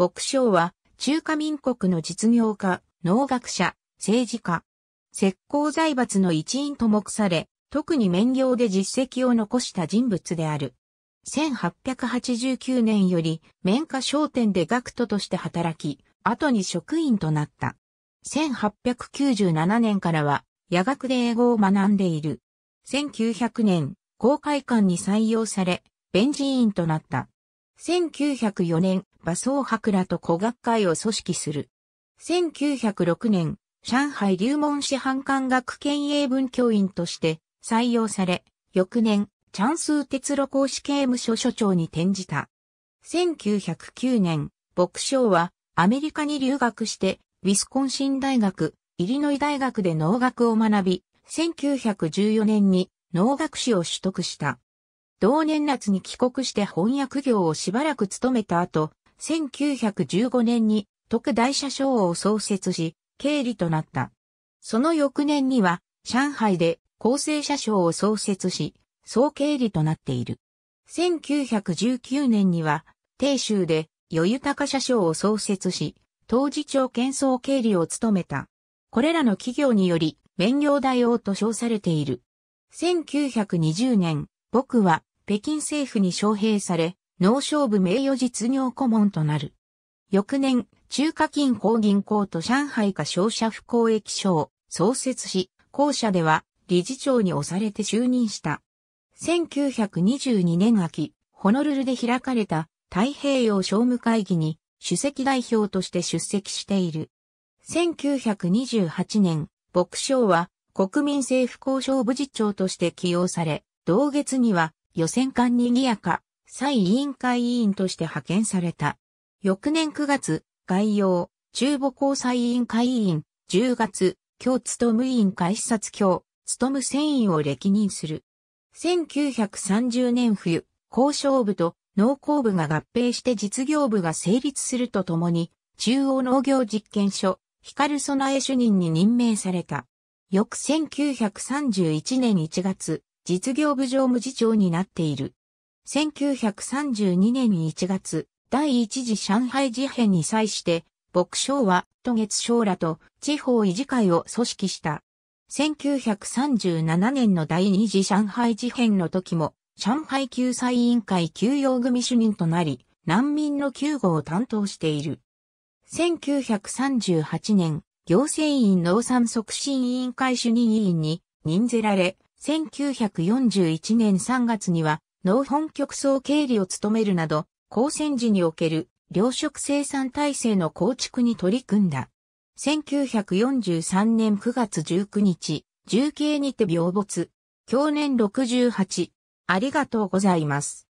牧将は、中華民国の実業家、農学者、政治家、石膏財閥の一員と目され、特に免業で実績を残した人物である。1889年より、免花商店で学徒として働き、後に職員となった。1897年からは、夜学で英語を学んでいる。1900年、公会館に採用され、弁治員となった。1904年、馬総博らと古学会を組織する。1906年、上海流門師範官学研英文教員として採用され、翌年、チャンスー鉄路公司刑務所所長に転じた。1909年、牧将はアメリカに留学して、ウィスコンシン大学、イリノイ大学で農学を学び、1914年に農学士を取得した。同年夏に帰国して翻訳業をしばらく務めた後、1915年に特大車賞を創設し、経理となった。その翌年には、上海で厚生車賞を創設し、総経理となっている。1919年には、鄭州で余裕高車賞を創設し、当事長県総経理を務めた。これらの企業により、免業大王と称されている。1920年、僕は北京政府に招聘され、農商部名誉実業顧問となる。翌年、中華金鉱銀行と上海化商社不公益所を創設し、校舎では理事長に押されて就任した。1922年秋、ホノルルで開かれた太平洋商務会議に主席代表として出席している。1928年、牧省は国民政府交渉部次長として起用され、同月には予選艦にぎやか再委員会委員として派遣された。翌年9月、概要、中部交際委員会委員、10月、今日務務委員会視察協、務務船員を歴任する。1930年冬、交渉部と農工部が合併して実業部が成立するとともに、中央農業実験所、光備え主任に任命された。翌1931年1月、実業部常務次長になっている。1932年1月、第一次上海事変に際して、牧省は、渡月省らと地方維持会を組織した。1937年の第二次上海事変の時も、上海救済委員会休養組主任となり、難民の救護を担当している。1938年、行政院農産促進委員会主任委員に任ぜられ、1941年3月には農本局総経理を務めるなど、高専時における糧食生産体制の構築に取り組んだ。1943年9月19日、重慶にて病没。去年68。ありがとうございます。